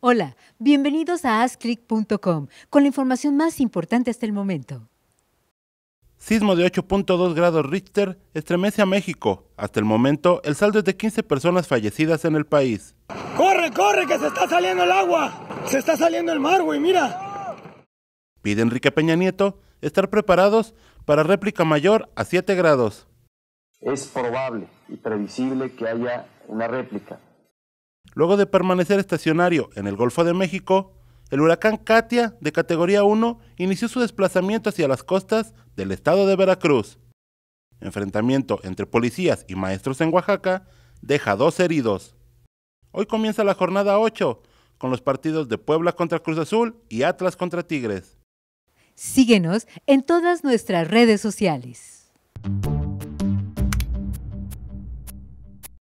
Hola, bienvenidos a AskClick.com con la información más importante hasta el momento. Sismo de 8.2 grados Richter estremece a México. Hasta el momento, el saldo es de 15 personas fallecidas en el país. ¡Corre, corre, que se está saliendo el agua! ¡Se está saliendo el mar, güey, mira! Pide Enrique Peña Nieto estar preparados para réplica mayor a 7 grados es probable y previsible que haya una réplica. Luego de permanecer estacionario en el Golfo de México, el huracán Katia, de categoría 1, inició su desplazamiento hacia las costas del estado de Veracruz. Enfrentamiento entre policías y maestros en Oaxaca deja dos heridos. Hoy comienza la jornada 8, con los partidos de Puebla contra Cruz Azul y Atlas contra Tigres. Síguenos en todas nuestras redes sociales.